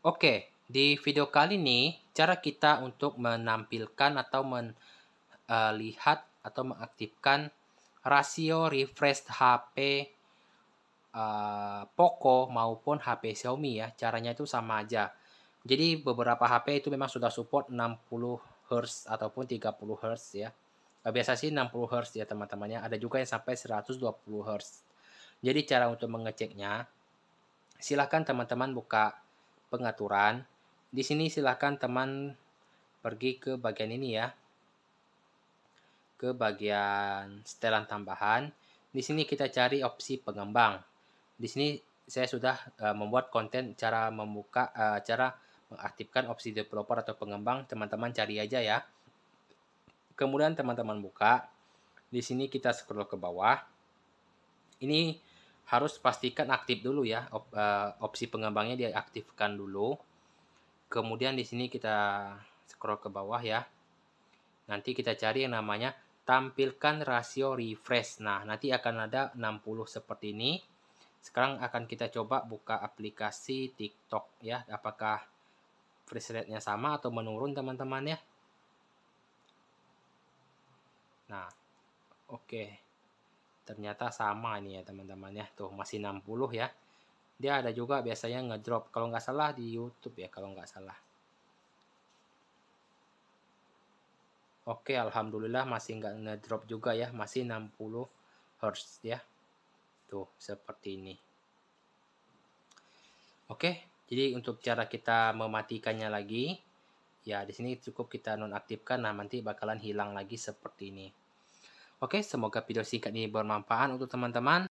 Oke, di video kali ini cara kita untuk menampilkan atau melihat eh, atau mengaktifkan rasio refresh HP uh, eh, Poco maupun HP Xiaomi ya. Caranya itu sama aja. Jadi beberapa HP itu memang sudah support 60 Hz ataupun 30 Hz ya. Biasa sih 60 Hz ya teman-temannya. Ada juga yang sampai 120 Hz. Jadi cara untuk mengeceknya silahkan teman-teman buka pengaturan. Di sini silahkan teman pergi ke bagian ini ya. Ke bagian setelan tambahan. Di sini kita cari opsi pengembang. Di sini saya sudah uh, membuat konten cara membuka uh, cara mengaktifkan opsi developer atau pengembang. Teman-teman cari aja ya. Kemudian teman-teman buka. Di sini kita scroll ke bawah. Ini harus pastikan aktif dulu ya op, uh, opsi pengembangnya diaktifkan dulu kemudian di sini kita scroll ke bawah ya nanti kita cari yang namanya tampilkan rasio refresh nah nanti akan ada 60 seperti ini sekarang akan kita coba buka aplikasi TikTok ya apakah refresh rate-nya sama atau menurun teman-teman ya nah oke okay ternyata sama nih ya teman-teman ya tuh masih 60 ya dia ada juga biasanya ngedrop kalau nggak salah di YouTube ya kalau nggak salah Oke Alhamdulillah masih nggak ngedrop juga ya masih 60 Hz ya tuh seperti ini Oke jadi untuk cara kita mematikannya lagi ya di sini cukup kita nonaktifkan nah nanti bakalan hilang lagi seperti ini Oke, semoga video singkat ini bermanfaat untuk teman-teman.